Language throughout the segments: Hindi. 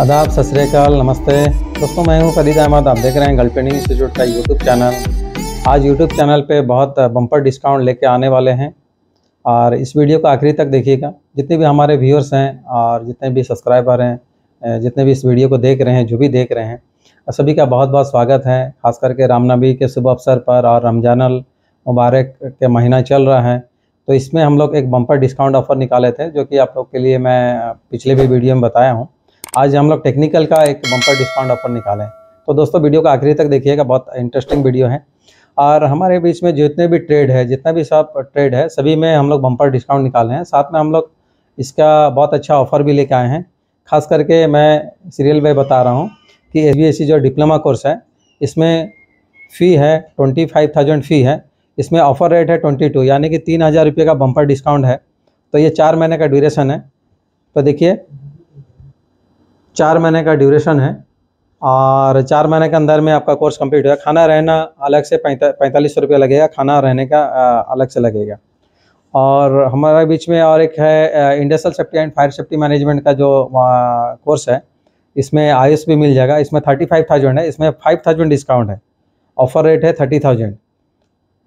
आदाब सत नमस्ते दोस्तों मैं हूं फरीद अहमद आप देख रहे हैं गर्लफ्रेंडिंग इंस्टीट्यूट का यूट्यूब चैनल आज यूट्यूब चैनल पे बहुत बम्पर डिस्काउंट लेके आने वाले हैं और इस वीडियो को आखिरी तक देखिएगा जितने भी हमारे व्यूअर्स हैं और जितने भी सब्सक्राइबर हैं जितने भी इस वीडियो को देख रहे हैं जो भी देख रहे हैं सभी का बहुत बहुत स्वागत है ख़ास करके रामनवी के शुभ अवसर पर और रमजानल मुबारक के महीना चल रहा है तो इसमें हम लोग एक बम्पर डिस्काउंट ऑफ़र निकाले थे जो कि आप लोग के लिए मैं पिछले भी वीडियो में बताया हूँ आज हम लोग टेक्निकल का एक बम्पर डिस्काउंट ऑफर निकाले तो दोस्तों वीडियो का आखिरी तक देखिएगा बहुत इंटरेस्टिंग वीडियो है और हमारे बीच में जितने भी ट्रेड है जितना भी सब ट्रेड है सभी में हम लोग बम्पर डिस्काउंट निकाले हैं साथ में हम लोग इसका बहुत अच्छा ऑफर भी लेके आए हैं खास करके मैं सीरियल में बता रहा हूँ कि एस e जो डिप्लोमा कोर्स है इसमें फ़ी है ट्वेंटी फाइव थाउजेंड फ़ी है इसमें ऑफ़र रेट है ट्वेंटी टू यानी कि तीन हज़ार रुपये का बम्पर डिस्काउंट है तो ये चार महीने का ड्यूरेशन है तो देखिए चार महीने का ड्यूरेशन है और चार महीने के अंदर में आपका कोर्स कंप्लीट होगा खाना रहना अलग से पैंता पैंतालीस सौ रुपया लगेगा खाना रहने का अलग से लगेगा और हमारे बीच में और एक है industrial safety and fire safety management का जो कोर्स है इसमें आई भी मिल जाएगा इसमें थर्टी फाइव थाउजेंड है इसमें फाइव थाउजेंड डिस्काउंट है ऑफर रेट है थर्टी थाउजेंड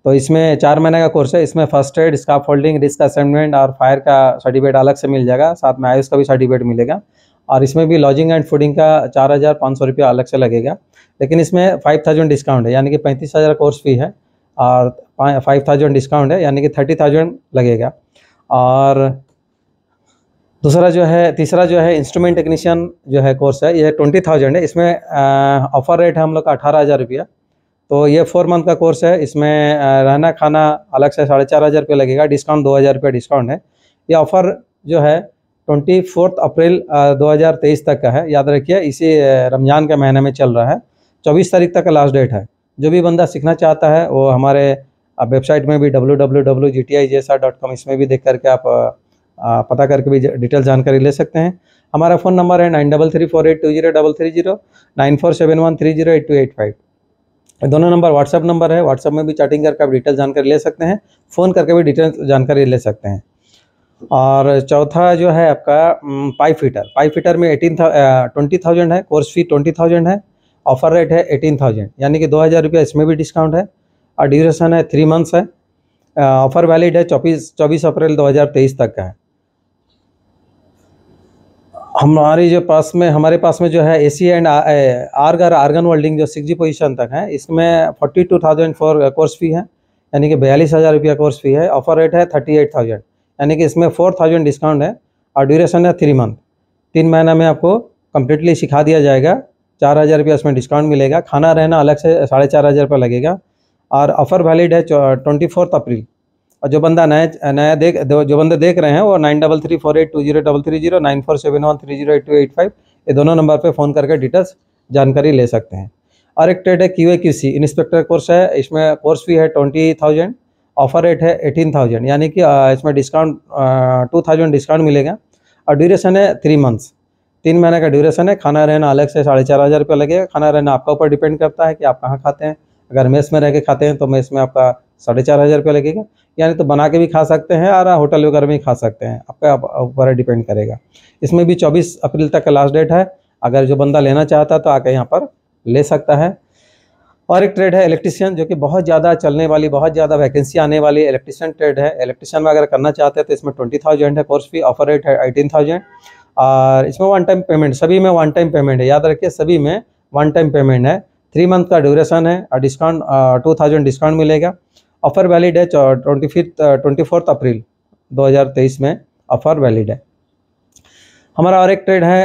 तो इसमें चार महीने का कोर्स है इसमें first aid scaffolding risk assignment और फायर का सर्टिफिकेट अलग से मिल जाएगा साथ में आयुष का भी सर्टिफिकेट मिलेगा और इसमें भी लॉजिंग एंड फूडिंग का चार हज़ार पाँच सौ रुपया अलग से लगेगा लेकिन इसमें फाइव थाउजेंड डिस्काउंट है यानी कि पैंतीस हज़ार कोर्स फी है और फाइव थाउजेंड डिस्काउंट है यानी कि थर्टी थाउजेंड लगेगा और दूसरा जो है तीसरा जो है इंस्ट्रूमेंट टेक्नीशियन जो है कोर्स है यह ट्वेंटी थाउजेंड है इसमें ऑफ़र रेट है हम लोग का अठारह हज़ार रुपया तो ये फोर मंथ का कोर्स है इसमें रहना खाना अलग से साढ़े चार हज़ार रुपये लगेगा डिस्काउंट दो हज़ार रुपये डिस्काउंट है ये ऑफ़र जो है ट्वेंटी फोर्थ अप्रैल 2023 तक का है याद रखिए इसी रमज़ान के महीने में चल रहा है चौबीस तारीख तक का लास्ट डेट है जो भी बंदा सीखना चाहता है वो हमारे वेबसाइट में भी W W W G T I J dot com इसमें भी देख करके आप पता करके भी डिटेल जानकारी ले सकते हैं हमारा फ़ोन नंबर है nine double three four eight two zero double three zero nine four seven one three zero eight two eight five दोनों नंबर व्हाट्सअप नंबर है व्हाट्सअप में भी चैटिंग करके आप डिटेल जानकारी ले सकते हैं फ़ोन करके भी डिटेल जानकारी ले सकते हैं और चौथा जो है आपका पाइप फीटर पाइप फीटर में एटीन ट्वेंटी थाउजेंड है कोर्स फी ट्वेंटी थाउजेंड है ऑफर रेट है एटीन थाउजेंड यानी कि दो हज़ार रुपया इसमें भी डिस्काउंट है और ड्यूरेशन है थ्री मंथ्स है ऑफर वैलिड है चौबीस चौबीस अप्रैल दो हज़ार तेईस तक का है हमारे जो पास में हमारे पास में जो है ए सी एंड आर्गर आर्गन वेल्डिंग जो सिक्स जी पोजिशन तक है इसमें forty two thousand for course fee है यानी कि बयालीस हज़ार रुपया कोर्स फी है ऑफर रेट है थर्टी एट थाउजेंड यानी कि इसमें फोर थाउजेंड डिस्काउंट है और ड्यूरेशन है थ्री मंथ तीन महीना में आपको कम्प्लीटली सिखा दिया जाएगा चार हज़ार रुपया उसमें डिस्काउंट मिलेगा खाना रहना अलग से साढ़े चार हज़ार रुपया लगेगा और ऑफ़र वैलिड है ट्वेंटी फोर्थ अप्रैल और जो बंदा नया नया देख जो बंदे देख रहे हैं वो nine double three four eight two zero double three zero nine four seven one three zero eight two eight five ये दोनों नंबर पर फ़ोन करके डिटेल्स जानकारी ले सकते हैं और एक ट्रेड है Q A Q C inspector course है इसमें कोर्स फी है ट्वेंटी थाउजेंड ऑफर रेट है एटीन थाउजेंड यानी कि इसमें डिस्काउंट टू थाउजेंड डिस्काउंट मिलेगा और ड्यूरेशन है थ्री मंथ्स तीन महीने का ड्यूरेशन है खाना रहना अलग से साढ़े चार हज़ार रुपये लगेगा खाना रहना आपका ऊपर डिपेंड करता है कि आप कहाँ खाते हैं अगर मेस में रह के खाते हैं तो मेस में आपका साढ़े चार हज़ार रुपये लगेगा यानी तो बना के भी खा सकते हैं और होटल वगैरह में भी खा सकते हैं आपका ऊपर डिपेंड करेगा इसमें भी चौबीस अप्रैल तक का लास्ट डेट है अगर जो बंदा लेना चाहता है तो आके यहाँ पर ले सकता है और एक ट्रेड है इलेक्ट्रिशियन जो कि बहुत ज़्यादा चलने वाली बहुत ज़्यादा वैकेंसी आने वाली इलेक्ट्रिशियन ट्रेड है इलेक्ट्रीशियन में अगर करना चाहते हैं तो इसमें ट्वेंटी थाउजेंड है कोर्स फी ऑफर रेट है एटीन थाउजेंड और इसमें वन टाइम पेमेंट सभी में वन टाइम पेमेंट है याद रखिए सभी में वन टाइम पेमेंट है थ्री मंथ का ड्यूरेशन है और डिस्काउंट टू थाउजेंड डिस्काउंट मिलेगा ऑफर वैलिड है twenty fifth twenty fourth April दो हज़ार तेईस में ऑफर वैलिड है हमारा और एक ट्रेड है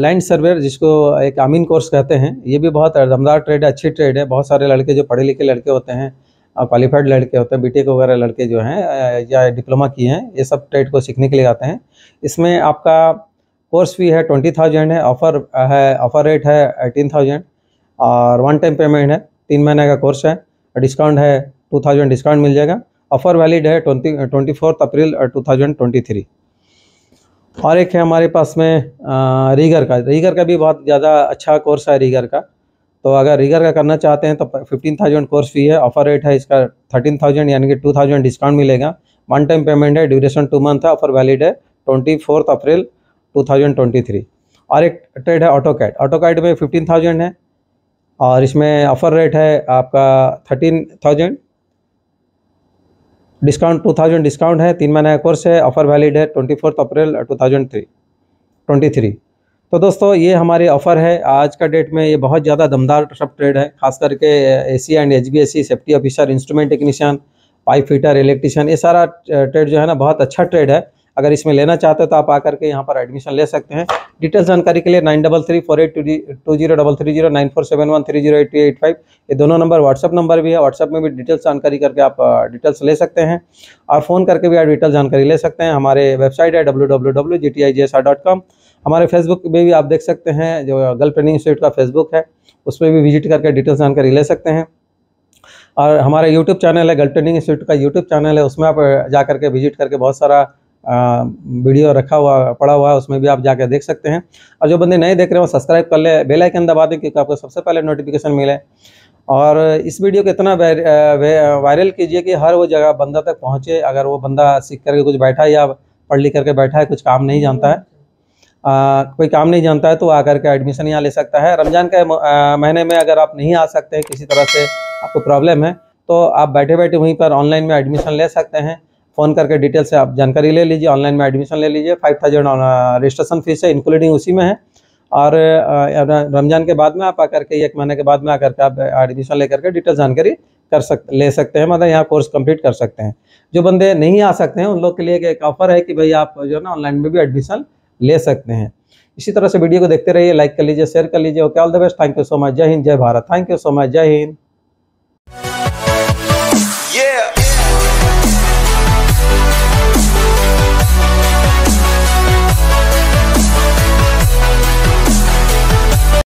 लैंड सर्वेयर जिसको एक अमीन कोर्स कहते हैं ये भी बहुत दमदार ट्रेड है अच्छी ट्रेड है बहुत सारे लड़के जो पढ़े लिखे लड़के होते हैं क्वालिफाइड लड़के होते हैं बीटेक e वगैरह लड़के जो हैं या डिप्लोमा किए हैं ये सब ट्रेड को सीखने के लिए आते हैं इसमें आपका कोर्स फी है ट्वेंटी थाउजेंड है ऑफ़र है ऑफ़र रेट है एटीन थाउजेंड और वन टाइम पेमेंट है तीन महीने का कोर्स है डिस्काउंट है टू थाउजेंड डिस्काउंट मिल जाएगा ऑफ़र वैलिड है twenty twenty fourth April two thousand twenty three और एक है हमारे पास में रीगर का रीगर का भी बहुत ज़्यादा अच्छा कोर्स है रीगर का तो अगर रीगर का करना चाहते हैं तो फिफ्टीन थाउजेंड कोर्स फी है ऑफर रेट है इसका थर्टीन थाउजेंड यानी कि टू थाउजेंड डिस्काउंट मिलेगा वन टाइम पेमेंट है ड्यूरेशन टू मंथ है ऑफर वैलिड है twenty fourth April two thousand twenty three और एक ट्रेड है ऑटो कैट ऑटो कैट में फिफ्टीन थाउजेंड है और इसमें ऑफर रेट है आपका thirteen thousand discount two thousand discount है तीन महीने का कोर्स है ऑफर वैलिड है twenty fourth April two thousand three twenty three तो दोस्तों ये हमारी ऑफ़र है आज का डेट में ये बहुत ज़्यादा दमदार सब ट्रेड है खास करके A C and H B S C safety officer instrument technician pipe fitter electrician ये सारा ट्रेड uh, जो है ना बहुत अच्छा ट्रेड है अगर इसमें लेना चाहते हो तो आप आकर के यहाँ पर एडमिशन ले सकते हैं डिटेल्स जानकारी के लिए nine double three four eight two two zero double three zero nine four seven one three zero eight eight five ये दोनों नंबर व्हाट्सअप नंबर भी है व्हाट्सअप में भी डिटेल्स जानकारी करके आप डिटेल्स ले सकते हैं और फ़ोन करके भी आप डिटेल जानकारी ले सकते हैं हमारे वेबसाइट है W W W G T I G S R dot com हमारे फेसबुक पर भी आप देख सकते हैं जो गर्ल ट्रेनिंग इंस्टीट्यूट का फेसबुक है उस पर भी विजिट करके डिटेल्स जानकारी ले सकते हैं और हमारा यूट्यूब चैनल है गर्ल ट्रेनिंग इंस्टीट्यूट का यूट्यूब चैनल है उसमें आप जा करके विजिट करके बहुत सारा वीडियो रखा हुआ पड़ा हुआ है उसमें भी आप जाकर देख सकते हैं और जो बंदे नए देख रहे हैं वो सब्सक्राइब कर ले बेल आइकन दबा दें क्योंकि आपको सबसे पहले नोटिफिकेशन मिले और इस वीडियो को इतना वायरल कीजिए कि हर वो जगह बंदा तक पहुँचे अगर वो बंदा सीख करके कुछ बैठा है या पढ़ लिख करके बैठा है कुछ काम नहीं जानता है आ, कोई काम नहीं जानता है तो आकर के एडमिशन यहाँ ले सकता है रमज़ान के महीने में अगर आप नहीं आ सकते हैं किसी तरह से आपको प्रॉब्लम है तो आप बैठे बैठे वहीं पर ऑनलाइन में एडमिशन ले सकते हैं फ़ोन करके डिटेल से आप जानकारी ले लीजिए ऑनलाइन में एडमिशन ले लीजिए फाइव थाउजेंड रजिस्ट्रेशन फीस है इंक्लूडिंग उसी में है और uh, रमज़ान के बाद में आप आकर के एक महीने के बाद में आकर के आप एडमिशन लेकर के डिटेल जानकारी कर सकते ले सकते हैं मतलब यहाँ कोर्स कंप्लीट कर सकते हैं जो बंदे नहीं आ सकते हैं उन लोग के लिए एक ऑफ़र है कि भाई आप जो है ना ऑनलाइन में भी एडमिशन ले सकते हैं इसी तरह से वीडियो को देखते रहिए लाइक कर लीजिए शेयर कर लीजिए okay all the best thank you so much जय हिंद जय Bharat thank you so much जय हिंद